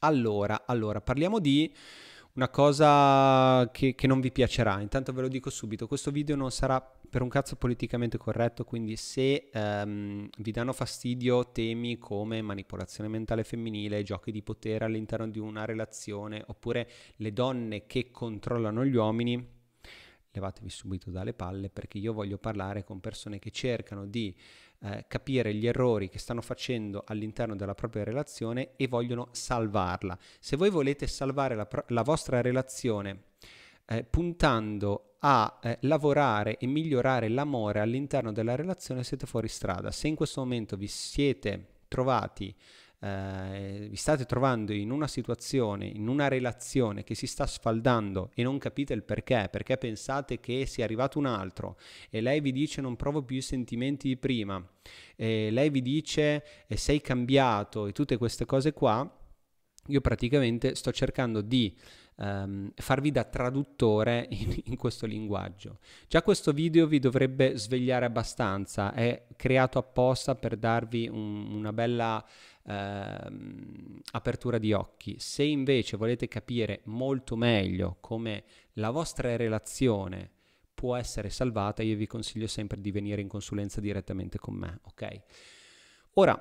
Allora, allora, parliamo di una cosa che, che, non vi piacerà. Intanto ve lo dico subito, questo video non sarà per un cazzo politicamente corretto, quindi se um, vi danno fastidio temi come manipolazione mentale femminile, giochi di potere all'interno di una relazione, oppure le donne che controllano gli uomini, levatevi subito dalle palle perché io voglio parlare con persone che cercano di eh, capire gli errori che stanno facendo all'interno della propria relazione e vogliono salvarla. Se voi volete salvare la, la vostra relazione eh, puntando a eh, lavorare e migliorare l'amore all'interno della relazione, siete fuori strada. Se in questo momento vi siete trovati eh, vi state trovando in una situazione, in una relazione che si sta sfaldando e non capite il perché, perché pensate che sia arrivato un altro e lei vi dice non provo più i sentimenti di prima, e lei vi dice sei cambiato e tutte queste cose qua, io praticamente sto cercando di um, farvi da traduttore in, in, questo linguaggio. Già questo video vi dovrebbe svegliare abbastanza, è creato apposta per darvi un, una bella uh, apertura di occhi. Se invece volete capire molto meglio come la vostra relazione può essere salvata, io vi consiglio sempre di venire in consulenza direttamente con me, ok? Ora,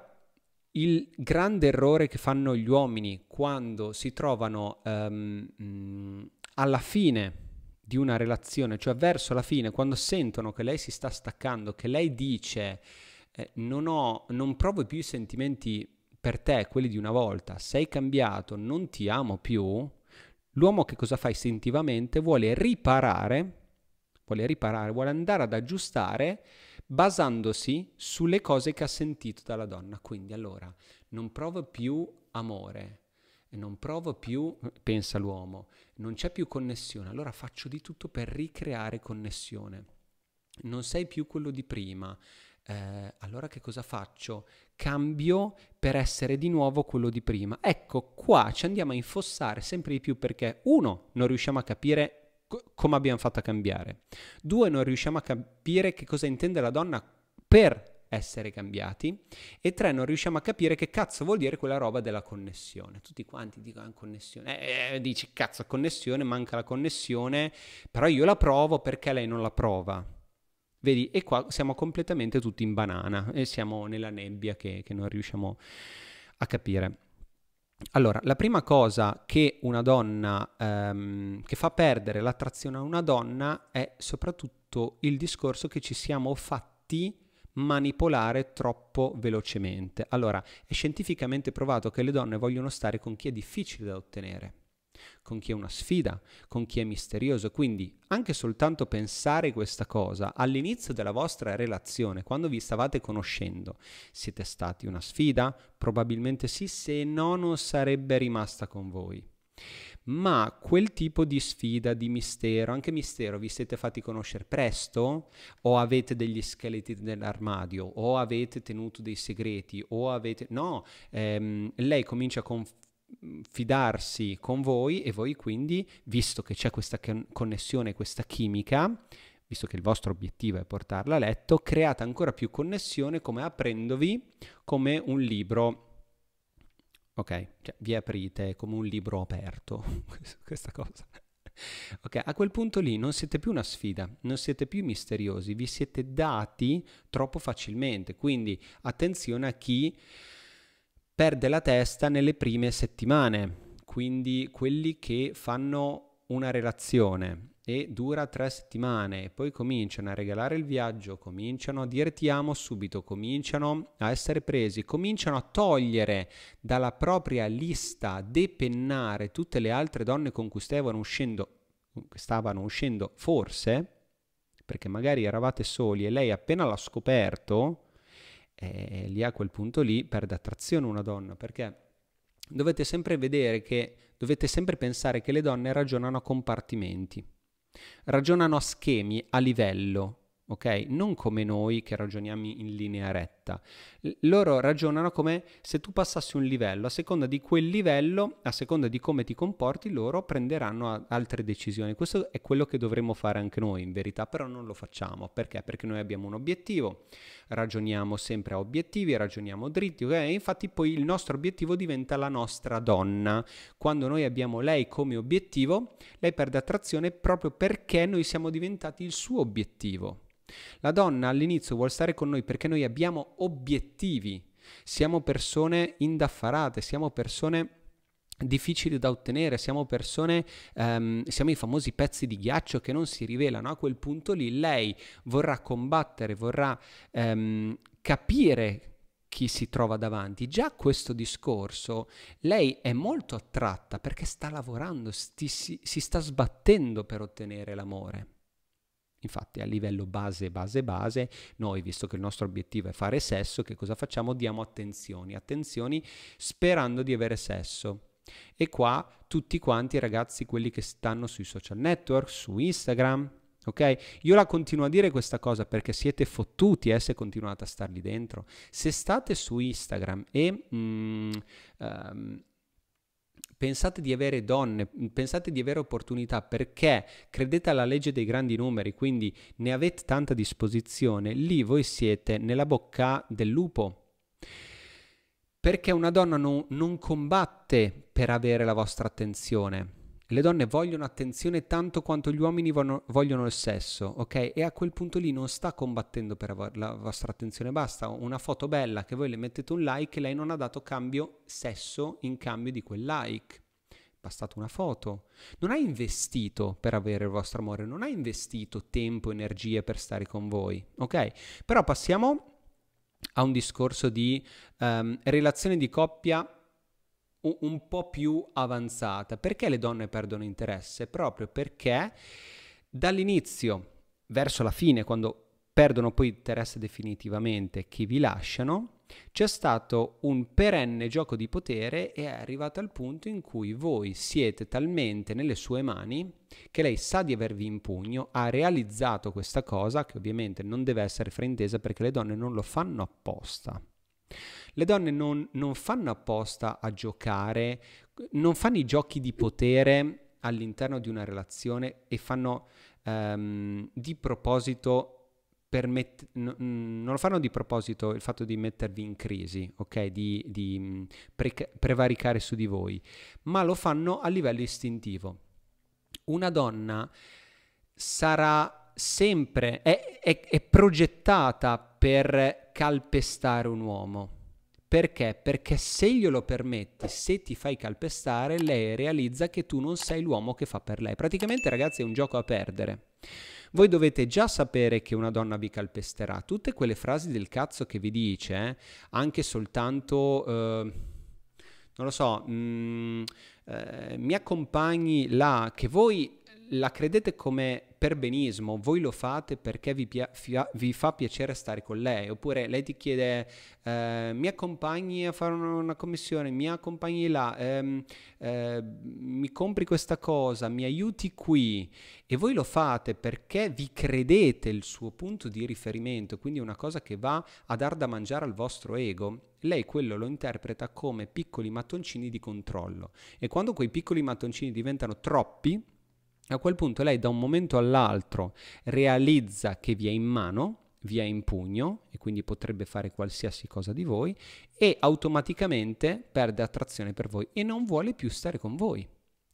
il grande errore che fanno gli uomini quando si trovano um, alla fine di una relazione, cioè verso la fine, quando sentono che lei si sta staccando, che lei dice eh, non, ho, non provo più i sentimenti per te, quelli di una volta, sei cambiato, non ti amo più, l'uomo che cosa fa istintivamente? Vuole riparare, vuole riparare, vuole andare ad aggiustare basandosi sulle cose che ha sentito dalla donna. Quindi allora non provo più amore, non provo più, pensa l'uomo, non c'è più connessione, allora faccio di tutto per ricreare connessione. Non sei più quello di prima, eh, allora che cosa faccio? Cambio per essere di nuovo quello di prima. Ecco, qua ci andiamo a infossare sempre di più perché uno, non riusciamo a capire come abbiamo fatto a cambiare. Due, non riusciamo a capire che cosa intende la donna per essere cambiati e tre non riusciamo a capire che cazzo vuol dire quella roba della connessione tutti quanti dicono ah, connessione eh, eh, eh, dici cazzo connessione manca la connessione però io la provo perché lei non la prova vedi e qua siamo completamente tutti in banana e siamo nella nebbia che, che non riusciamo a capire allora, la prima cosa che una donna ehm, che fa perdere l'attrazione a una donna è soprattutto il discorso che ci siamo fatti manipolare troppo velocemente. Allora, è scientificamente provato che le donne vogliono stare con chi è difficile da ottenere con chi è una sfida, con chi è misterioso. Quindi anche soltanto pensare questa cosa all'inizio della vostra relazione, quando vi stavate conoscendo, siete stati una sfida? Probabilmente sì, se no non sarebbe rimasta con voi ma quel tipo di sfida, di mistero, anche mistero, vi siete fatti conoscere presto o avete degli scheletri nell'armadio o avete tenuto dei segreti o avete... No, ehm, lei comincia a conf- Mm, fidarsi con voi e voi quindi, visto che c'è questa connessione, questa chimica, visto che il vostro obiettivo è portarla a letto, create ancora più connessione come aprendovi come un libro. Ok, cioè vi aprite come un libro aperto, questa cosa. Ok, a quel punto lì non siete più una sfida, non siete più misteriosi, vi siete dati troppo facilmente, quindi attenzione a chi perde la testa nelle prime settimane, quindi quelli che fanno una relazione e dura tre settimane e poi cominciano a regalare il viaggio, cominciano a dire ti amo subito, cominciano a essere presi, cominciano a togliere dalla propria lista, depennare tutte le altre donne con cui stavano uscendo, stavano uscendo forse, perché magari eravate soli e lei appena l'ha scoperto, e lì a quel punto lì perde attrazione una donna, perché dovete sempre vedere che, dovete sempre pensare che le donne ragionano a compartimenti, ragionano a schemi, a livello, ok? Non come noi che ragioniamo in linea retta diretta. loro ragionano come se tu passassi un livello, a seconda di quel livello, a seconda di come ti comporti, loro prenderanno altre decisioni. Questo è quello che dovremmo fare anche noi in verità, però non lo facciamo. Perché? Perché noi abbiamo un obiettivo, ragioniamo sempre a obiettivi, ragioniamo dritti, ok? infatti poi il nostro obiettivo diventa la nostra donna. Quando noi abbiamo lei come obiettivo, lei perde attrazione proprio perché noi siamo diventati il suo obiettivo. La donna all'inizio vuole stare con noi perché noi abbiamo obiettivi, siamo persone indaffarate, siamo persone difficili da ottenere, siamo persone, um, siamo i famosi pezzi di ghiaccio che non si rivelano, a quel punto lì lei vorrà combattere, vorrà um, capire chi si trova davanti. Già questo discorso, lei è molto attratta perché sta lavorando, sti, si, si sta sbattendo per ottenere l'amore. Infatti a livello base, base, base, noi visto che il nostro obiettivo è fare sesso, che cosa facciamo? Diamo attenzioni, attenzioni sperando di avere sesso. E qua tutti quanti ragazzi, quelli che stanno sui social network, su Instagram, ok? Io la continuo a dire questa cosa perché siete fottuti eh, se continuate a star lì dentro. Se state su Instagram e... Mm, um, pensate di avere donne, pensate di avere opportunità perché credete alla legge dei grandi numeri, quindi ne avete tanta disposizione, lì voi siete nella bocca del lupo. Perché una donna no, non combatte per avere la vostra attenzione, le donne vogliono attenzione tanto quanto gli uomini vogliono, vogliono il sesso, ok? E a quel punto lì non sta combattendo per av- la vostra attenzione, basta una foto bella che voi le mettete un like e lei non ha dato cambio sesso in cambio di quel like. Bastato una foto. Non ha investito per avere il vostro amore, non ha investito tempo, energie per stare con voi, ok? Però passiamo a un discorso di um, relazione di coppia un po' più avanzata. Perché le donne perdono interesse? Proprio perché dall'inizio verso la fine, quando perdono poi interesse definitivamente, chi vi lasciano, c'è stato un perenne gioco di potere e è arrivato al punto in cui voi siete talmente nelle sue mani che lei sa di avervi in pugno, ha realizzato questa cosa che ovviamente non deve essere fraintesa perché le donne non lo fanno apposta. Le donne non, non fanno apposta a giocare, non fanno i giochi di potere all'interno di una relazione e fanno um, di proposito Met- n- mm, non lo fanno di proposito il fatto di mettervi in crisi, ok? Di, di mm, pre- prevaricare su di voi, ma lo fanno a livello istintivo. Una donna sarà sempre, è, è, è progettata per calpestare un uomo. Perché? Perché se glielo permetti, se ti fai calpestare, lei realizza che tu non sei l'uomo che fa per lei. Praticamente, ragazzi, è un gioco a perdere. Voi dovete già sapere che una donna vi calpesterà. Tutte quelle frasi del cazzo che vi dice, eh, anche soltanto... Eh, non lo so, mh, mm, eh, mi accompagni là, che voi la credete come perbenismo, voi lo fate perché vi, pia- fia- vi, fa piacere stare con lei, oppure lei ti chiede eh, mi accompagni a fare una commissione, mi accompagni là, ehm, eh, mi compri questa cosa, mi aiuti qui e voi lo fate perché vi credete il suo punto di riferimento, quindi una cosa che va a dar da mangiare al vostro ego. Lei quello lo interpreta come piccoli mattoncini di controllo e quando quei piccoli mattoncini diventano troppi, a quel punto lei da un momento all'altro realizza che vi è in mano, vi è in pugno e quindi potrebbe fare qualsiasi cosa di voi e automaticamente perde attrazione per voi e non vuole più stare con voi.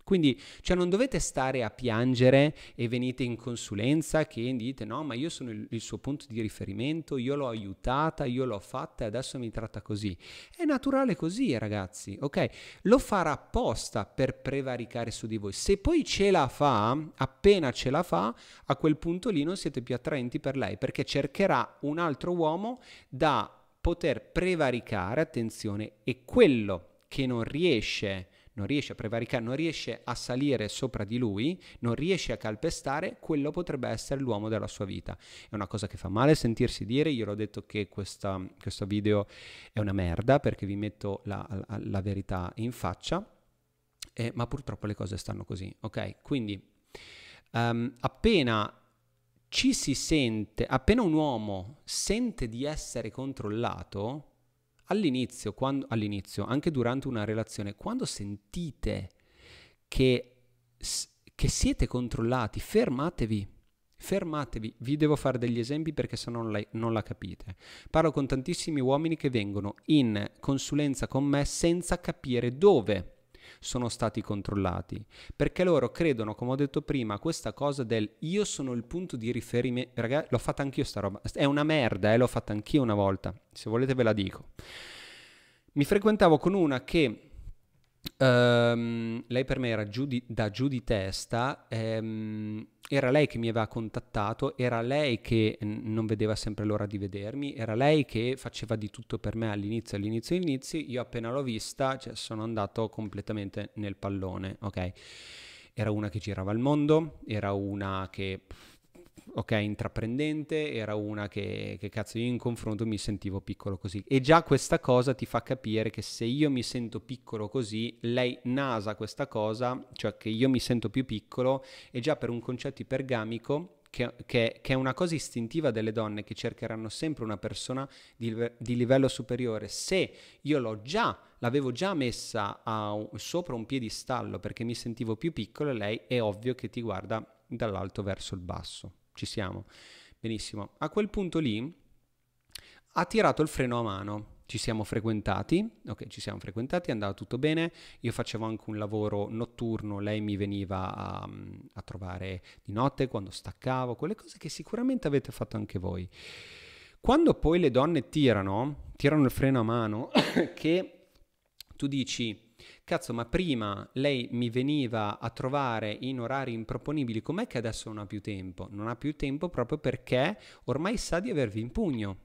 Quindi, cioè, non dovete stare a piangere e venite in consulenza che dite no, ma io sono il, il, suo punto di riferimento, io l'ho aiutata, io l'ho fatta e adesso mi tratta così. È naturale così, ragazzi, ok? Lo farà apposta per prevaricare su di voi. Se poi ce la fa, appena ce la fa, a quel punto lì non siete più attraenti per lei, perché cercherà un altro uomo da poter prevaricare, attenzione, e quello che non riesce a non riesce a prevaricare, non riesce a salire sopra di lui, non riesce a calpestare, quello potrebbe essere l'uomo della sua vita. È una cosa che fa male sentirsi dire, io l'ho detto che questa, questo video è una merda perché vi metto la, la, la verità in faccia, eh, ma purtroppo le cose stanno così, ok? Quindi um, appena ci si sente, appena un uomo sente di essere controllato, all'inizio, quando, all'inizio, anche durante una relazione, quando sentite che, che siete controllati, fermatevi. Fermatevi, vi devo fare degli esempi perché se no non, non la capite. Parlo con tantissimi uomini che vengono in consulenza con me senza capire dove sono stati controllati, perché loro credono, come ho detto prima, questa cosa del io sono il punto di riferimento, ragazzi, l'ho fatta anch'io sta roba, è una merda, eh, l'ho fatta anch'io una volta, se volete ve la dico. Mi frequentavo con una che Um, lei per me era giù di, da giù di testa, um, era lei che mi aveva contattato, era lei che n- non vedeva sempre l'ora di vedermi, era lei che faceva di tutto per me all'inizio, all'inizio, all'inizio, io appena l'ho vista cioè, sono andato completamente nel pallone, ok? Era una che girava il mondo, era una che... Pff, ok, intraprendente, era una che, che cazzo io in confronto mi sentivo piccolo così. E già questa cosa ti fa capire che se io mi sento piccolo così, lei nasa questa cosa, cioè che io mi sento più piccolo, e già per un concetto ipergamico che, che, che, è una cosa istintiva delle donne che cercheranno sempre una persona di, di livello superiore. Se io l'ho già, l'avevo già messa un, sopra un piedistallo perché mi sentivo più piccolo, lei è ovvio che ti guarda dall'alto verso il basso ci siamo. Benissimo. A quel punto lì ha tirato il freno a mano. Ci siamo frequentati, ok, ci siamo frequentati, andava tutto bene. Io facevo anche un lavoro notturno, lei mi veniva a, a trovare di notte quando staccavo, quelle cose che sicuramente avete fatto anche voi. Quando poi le donne tirano, tirano il freno a mano, che tu dici, cazzo, ma prima lei mi veniva a trovare in orari improponibili, com'è che adesso non ha più tempo? Non ha più tempo proprio perché ormai sa di avervi in pugno.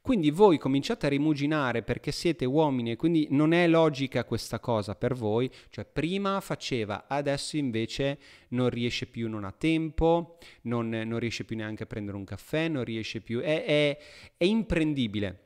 Quindi voi cominciate a rimuginare perché siete uomini e quindi non è logica questa cosa per voi, cioè prima faceva, adesso invece non riesce più, non ha tempo, non, non riesce più neanche a prendere un caffè, non riesce più, è, è, è imprendibile.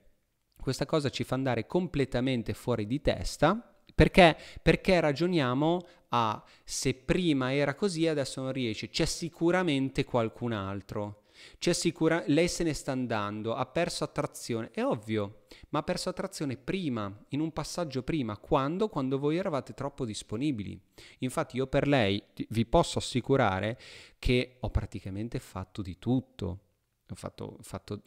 Questa cosa ci fa andare completamente fuori di testa perché? Perché ragioniamo a se prima era così adesso non riesce, c'è sicuramente qualcun altro. C'è sicura... Lei se ne sta andando, ha perso attrazione, è ovvio, ma ha perso attrazione prima, in un passaggio prima, quando? Quando voi eravate troppo disponibili. Infatti io per lei vi posso assicurare che ho praticamente fatto di tutto. Ho fatto, fatto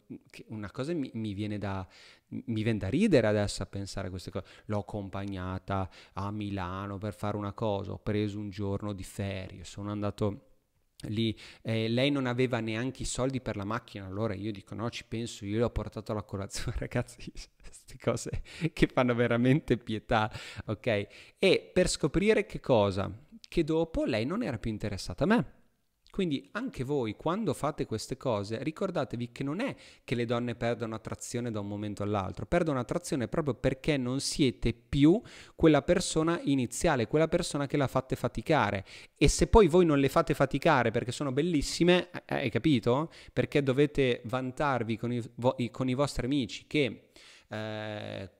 una cosa mi, mi viene da, mi viene da ridere adesso a pensare a queste cose. L'ho accompagnata a Milano per fare una cosa, ho preso un giorno di ferie, sono andato lì. Eh, lei non aveva neanche i soldi per la macchina, allora io dico no, ci penso, io le ho portato la colazione, ragazzi, queste cose che fanno veramente pietà, ok? E per scoprire che cosa? Che dopo lei non era più interessata a me quindi anche voi quando fate queste cose ricordatevi che non è che le donne perdono attrazione da un momento all'altro, perdono attrazione proprio perché non siete più quella persona iniziale, quella persona che la fate faticare. E se poi voi non le fate faticare perché sono bellissime, eh, eh hai capito? Perché dovete vantarvi con i, vo- con i vostri amici che eh,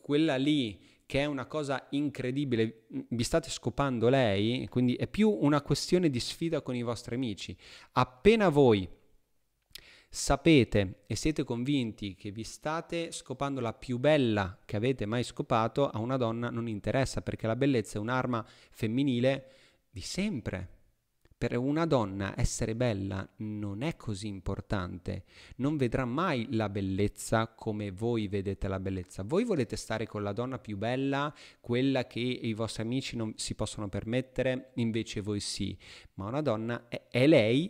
quella lì che è una cosa incredibile, mm, vi state scopando lei, quindi è più una questione di sfida con i vostri amici. Appena voi sapete e siete convinti che vi state scopando la più bella che avete mai scopato, a una donna non interessa perché la bellezza è un'arma femminile di sempre per una donna essere bella non è così importante, non vedrà mai la bellezza come voi vedete la bellezza. Voi volete stare con la donna più bella, quella che i vostri amici non si possono permettere, invece voi sì, ma una donna è, è lei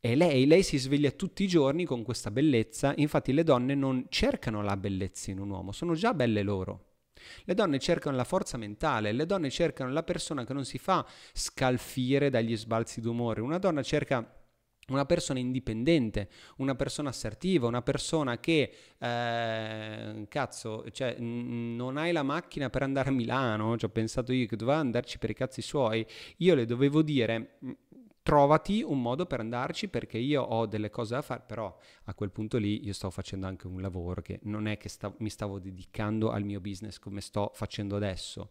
e lei, lei, si sveglia tutti i giorni con questa bellezza, infatti le donne non cercano la bellezza in un uomo, sono già belle loro. Le donne cercano la forza mentale, le donne cercano la persona che non si fa scalfire dagli sbalzi d'umore. Una donna cerca una persona indipendente, una persona assertiva, una persona che, eh, cazzo, cioè, n- non hai la macchina per andare a Milano, ci ho pensato io che doveva andarci per i cazzi suoi, io le dovevo dire trovati un modo per andarci perché io ho delle cose da fare, però a quel punto lì io stavo facendo anche un lavoro che non è che sta, mi stavo dedicando al mio business come sto facendo adesso.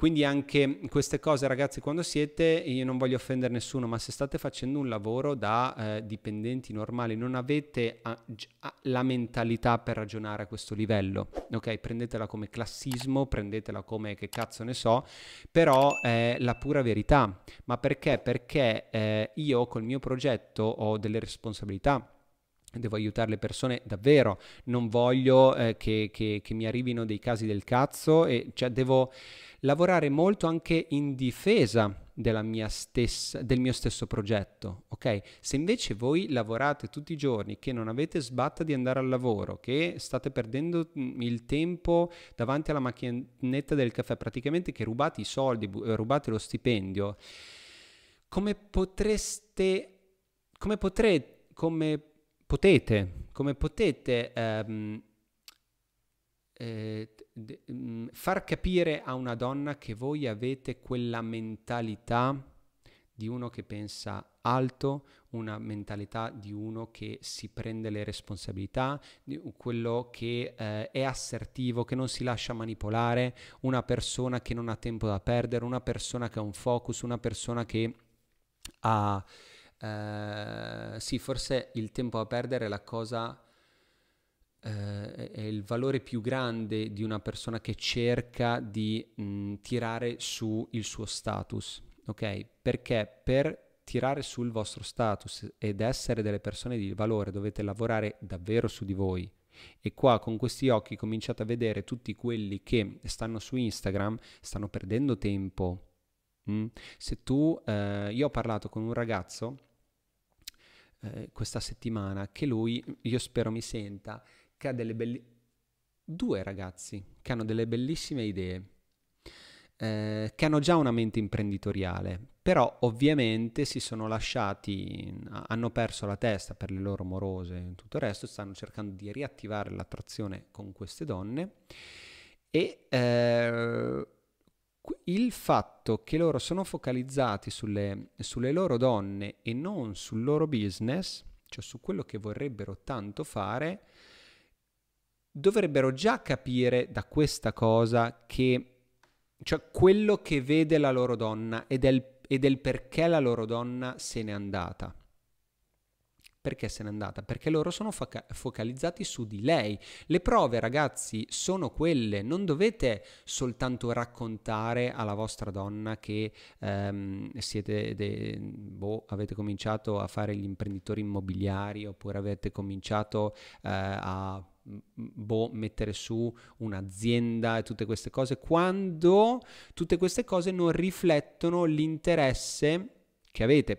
Quindi anche queste cose ragazzi quando siete, io non voglio offendere nessuno, ma se state facendo un lavoro da eh, dipendenti normali, non avete a, a, la mentalità per ragionare a questo livello, ok? Prendetela come classismo, prendetela come che cazzo ne so, però è la pura verità. Ma perché? Perché eh, io col mio progetto ho delle responsabilità Devo aiutare le persone davvero, non voglio eh, che, che, che mi arrivino dei casi del cazzo, e, cioè devo lavorare molto anche in difesa Stessa, del mio stesso progetto, ok? Se invece voi lavorate tutti i giorni, che non avete sbatta di andare al lavoro, che state perdendo mm, il tempo davanti alla macchinetta del caffè, praticamente che rubate i soldi, eh, rubate lo stipendio, come potreste, come potrete, come potete, come potete ehm, eh, mm, far capire a una donna che voi avete quella mentalità di uno che pensa alto, una mentalità di uno che si prende le responsabilità, quello che eh, è assertivo, che non si lascia manipolare, una persona che non ha tempo da perdere, una persona che ha un focus, una persona che ha eh, sì, forse il tempo a perdere è la cosa, eh, è il valore più grande di una persona che cerca di mh, mm, tirare su il suo status, ok? Perché per tirare sul vostro status ed essere delle persone di valore dovete lavorare davvero su di voi. E qua con questi occhi cominciate a vedere tutti quelli che stanno su Instagram, stanno perdendo tempo. Mm? Se tu, eh, io ho parlato con un ragazzo eh, questa settimana che lui, io spero mi senta, che ha delle belle... due ragazzi che hanno delle bellissime idee, eh, che hanno già una mente imprenditoriale, però ovviamente si sono lasciati, hanno perso la testa per le loro morose e tutto il resto, stanno cercando di riattivare l'attrazione con queste donne e... Eh, il fatto che loro sono focalizzati sulle, sulle, loro donne e non sul loro business, cioè su quello che vorrebbero tanto fare, dovrebbero già capire da questa cosa che, cioè quello che vede la loro donna e del, e del perché la loro donna se n'è andata. Perché se n'è andata? Perché loro sono foca- focalizzati su di lei. Le prove, ragazzi, sono quelle. Non dovete soltanto raccontare alla vostra donna che ehm, siete de- boh, avete cominciato a fare gli imprenditori immobiliari oppure avete cominciato eh, a boh, mettere su un'azienda e tutte queste cose, quando tutte queste cose non riflettono l'interesse che avete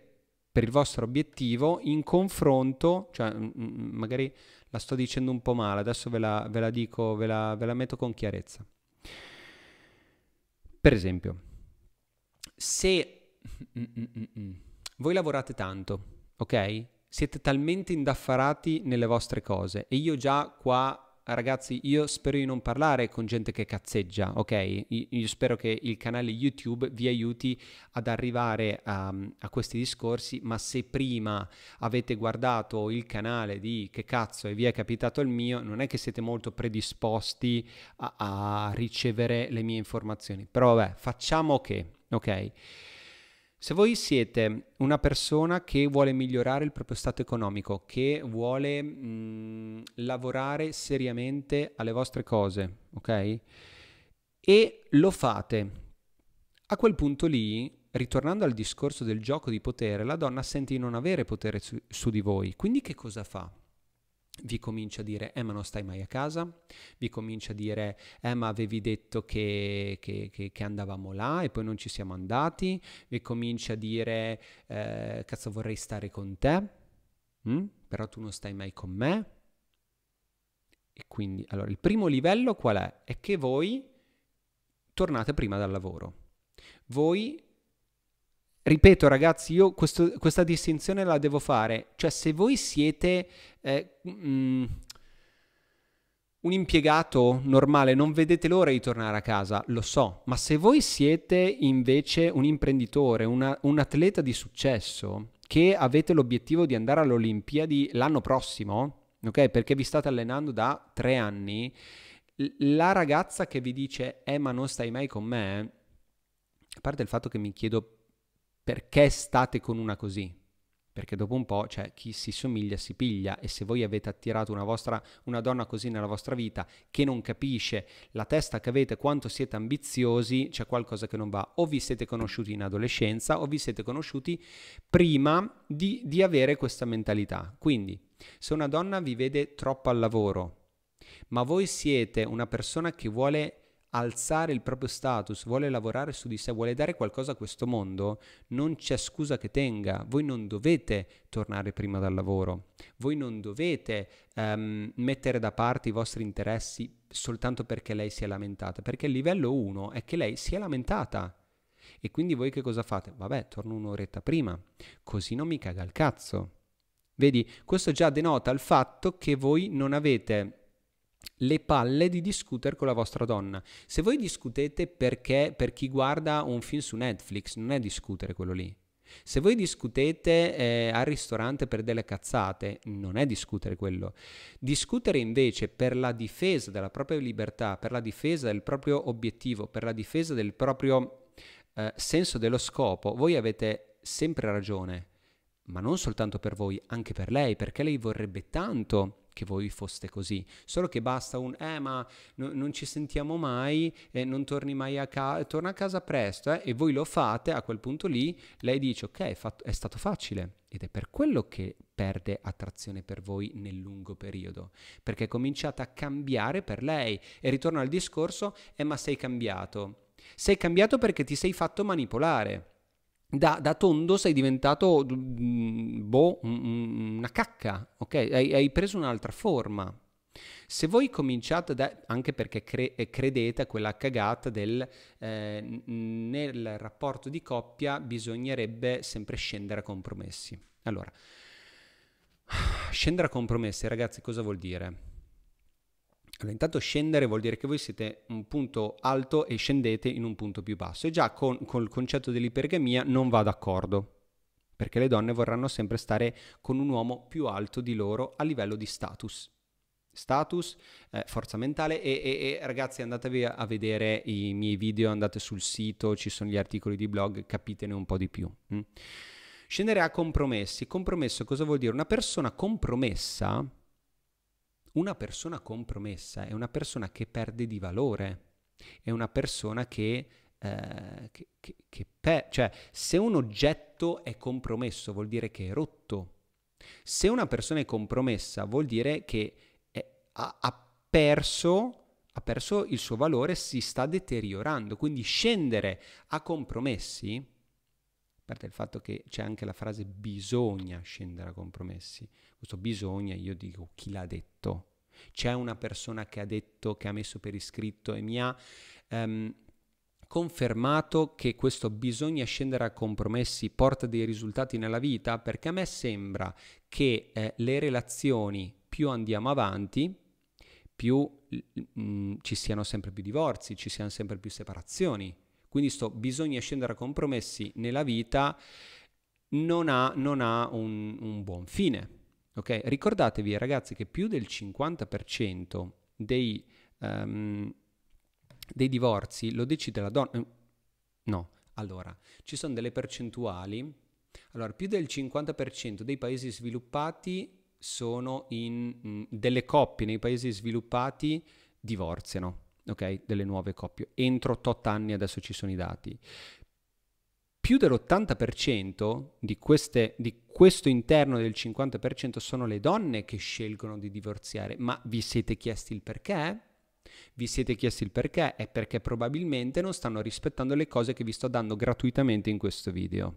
per il vostro obiettivo in confronto, cioè mm, mm, mm, magari la sto dicendo un po' male, adesso ve la, ve la dico, ve la, ve la metto con chiarezza. Per esempio, se voi lavorate tanto, ok? Siete talmente indaffarati nelle vostre cose e io già qua Ah, ragazzi, io spero di non parlare con gente che cazzeggia, ok? Io spero che il canale YouTube vi aiuti ad arrivare a, a questi discorsi, ma se prima avete guardato il canale di che cazzo e vi è capitato il mio, non è che siete molto predisposti a, a ricevere le mie informazioni. Però vabbè, facciamo che, ok? Se voi siete una persona che vuole migliorare il proprio stato economico, che vuole mh, mhmm, lavorare seriamente alle vostre cose, ok? E lo fate, a quel punto lì ritornando al discorso del gioco di potere, la donna sente di non avere potere su, su, di voi. Quindi che cosa fa? vi comincia a dire eh ma non stai mai a casa, vi comincia a dire eh ma avevi detto che, che, che, che andavamo là e poi non ci siamo andati, vi comincia a dire eh, cazzo vorrei stare con te, mm? però tu non stai mai con me. E quindi, allora, il primo livello qual è? È che voi tornate prima dal lavoro. Voi ripeto ragazzi, io questo, questa distinzione la devo fare, cioè se voi siete eh, mh, mm, un impiegato normale, non vedete l'ora di tornare a casa, lo so, ma se voi siete invece un imprenditore, una, un atleta di successo, che avete l'obiettivo di andare alle Olimpiadi l'anno prossimo, ok? Perché vi state allenando da tre anni, la ragazza che vi dice, eh ma non stai mai con me, a parte il fatto che mi chiedo perché state con una così? Perché dopo un po', cioè, chi si somiglia si piglia e se voi avete attirato una, vostra, una donna così nella vostra vita che non capisce la testa che avete, quanto siete ambiziosi, c'è qualcosa che non va. O vi siete conosciuti in adolescenza o vi siete conosciuti prima di, di avere questa mentalità. Quindi, se una donna vi vede troppo al lavoro, ma voi siete una persona che vuole alzare il proprio status, vuole lavorare su di sé, vuole dare qualcosa a questo mondo, non c'è scusa che tenga. Voi non dovete tornare prima dal lavoro, voi non dovete um, mettere da parte i vostri interessi soltanto perché lei si è lamentata, perché il livello 1 è che lei si è lamentata. E quindi voi che cosa fate? Vabbè, torno un'oretta prima, così non mi caga il cazzo. Vedi, questo già denota il fatto che voi non avete le palle di discutere con la vostra donna. Se voi discutete perché per chi guarda un film su Netflix non è discutere quello lì. Se voi discutete eh, al ristorante per delle cazzate, non è discutere quello. Discutere invece per la difesa della propria libertà, per la difesa del proprio obiettivo, per la difesa del proprio eh, senso dello scopo, voi avete sempre ragione, ma non soltanto per voi, anche per lei, perché lei vorrebbe tanto che voi foste così, solo che basta un eh ma no, non ci sentiamo mai, eh, non torni mai a casa, torna a casa presto eh, e voi lo fate, a quel punto lì lei dice ok è, fatto, è stato facile ed è per quello che perde attrazione per voi nel lungo periodo, perché cominciate a cambiare per lei e ritorno al discorso eh ma sei cambiato, sei cambiato perché ti sei fatto manipolare da, da, tondo sei diventato mm, boh, una cacca, ok? Hai, hai preso un'altra forma. Se voi cominciate da, anche perché cre, eh, credete a quella cagata del eh, nel rapporto di coppia bisognerebbe sempre scendere a compromessi. Allora, scendere a compromessi, ragazzi, cosa vuol dire? Allora, intanto scendere vuol dire che voi siete un punto alto e scendete in un punto più basso e già con, con il concetto dell'ipergamia non va d'accordo perché le donne vorranno sempre stare con un uomo più alto di loro a livello di status. Status, eh, forza mentale e, e, e, ragazzi andatevi a vedere i miei video, andate sul sito, ci sono gli articoli di blog, capitene un po' di più. Mm. Scendere a compromessi. Compromesso cosa vuol dire? Una persona compromessa una persona compromessa è una persona che perde di valore, è una persona che Uh, che, che, che pe- cioè se un oggetto è compromesso vuol dire che è rotto. Se una persona è compromessa vuol dire che è, ha, ha, perso, ha perso il suo valore, si sta deteriorando. Quindi scendere a compromessi parte il fatto che c'è anche la frase bisogna scendere a compromessi. Questo bisogna, io dico, chi l'ha detto? C'è una persona che ha detto, che ha messo per iscritto e mi ha ehm, confermato che questo bisogna scendere a compromessi porta dei risultati nella vita? Perché a me sembra che eh, le relazioni più andiamo avanti, più mh, mm, ci siano sempre più divorzi, ci siano sempre più separazioni, quindi sto bisogna scendere a compromessi nella vita non ha, non ha un, un, buon fine. Okay? Ricordatevi ragazzi che più del 50% dei, um, dei divorzi lo decide la donna. Ehm, no, allora, ci sono delle percentuali. Allora, più del 50% dei paesi sviluppati sono in... Mh, mm, delle coppie nei paesi sviluppati divorziano ok, delle nuove coppie. Entro tot anni adesso ci sono i dati. Più dell'80% di, queste, di questo interno del 50% sono le donne che scelgono di divorziare, ma vi siete chiesti il perché? Vi siete chiesti il perché? È perché probabilmente non stanno rispettando le cose che vi sto dando gratuitamente in questo video.